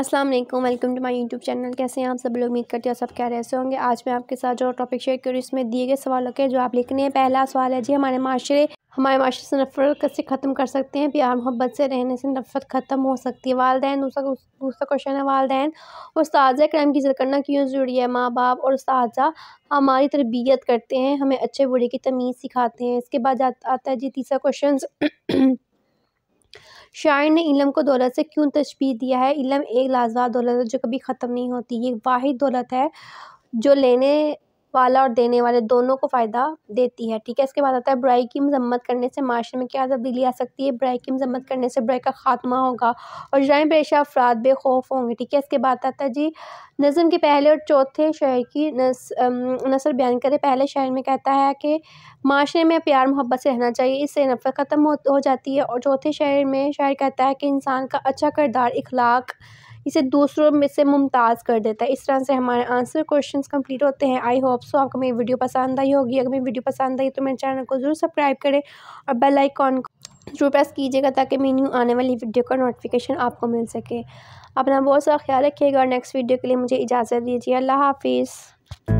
अस्सलाम वालेकुम welcome to my YouTube channel कैसे हैं आप सब लोग उम्मीद करते हैं सब रहे होंगे आज मैं आपके साथ जो टॉपिक शेयर करूँ इसमें दिए गए सवालों के जो आप लिखने हैं पहला सवाल है जी हमारे माशरे हमारे माशरे से नफरत कैसे ख़त्म कर सकते हैं प्यार मोहब्बत से रहने से नफरत ख़त्म हो सकती है वालदे दूसरा दूसरा क्वेश्चन है वालदेन उस्ताद क्रम की इज़्ज़त करना क्यों ज़रूरी है माँ बाप और उस्ताद हमारी तरबियत करते हैं हमें अच्छे बुरे की तमीज़ सिखाते हैं इसके बाद आता है जी तीसरा क्वेश्चन शायर ने इलम को दौलत से क्यों तशबी दिया है इलम एक लाजवाब दौलत है जो कभी ख़त्म नहीं होती ये वाद दौलत है जो लेने वाला और देने वाले दोनों को फ़ायदा देती है ठीक है इसके बाद आता है बुराई की मजम्मत करने से माशरे में क्या तब्दीली आ सकती है ब्राई की मजम्मत करने से ब्राई का खात्मा होगा और जराइम पेशा अफराद बेखौफ होंगे ठीक है इसके बाद आता है जी नज़म के पहले और चौथे शहर की नसर बयान करें पहले शहर में कहता है कि माशरे में प्यार मोहब्बत से रहना चाहिए इससे नफरत ख़त्म हो, हो जाती है और चौथे शहर में शहर कहता है कि इंसान का अच्छा करदार इखलाक इसे दूसरों में से मुमताज़ कर देता है इस तरह से हमारे आंसर क्वेश्चंस कंप्लीट होते हैं आई होप सो आपको मेरी वीडियो पसंद आई होगी अगर मेरी वीडियो पसंद आई तो मेरे चैनल को ज़रूर सब्सक्राइब करें और बेल आइकॉन ज़रूर प्रेस कीजिएगा ताकि मेरी न्यू आने वाली वीडियो का नोटिफिकेशन आपको मिल सके अपना बहुत सारा ख्याल रखिएगा और नेक्स्ट वीडियो के लिए मुझे इजाज़त दीजिए अल्लाह हाफिज़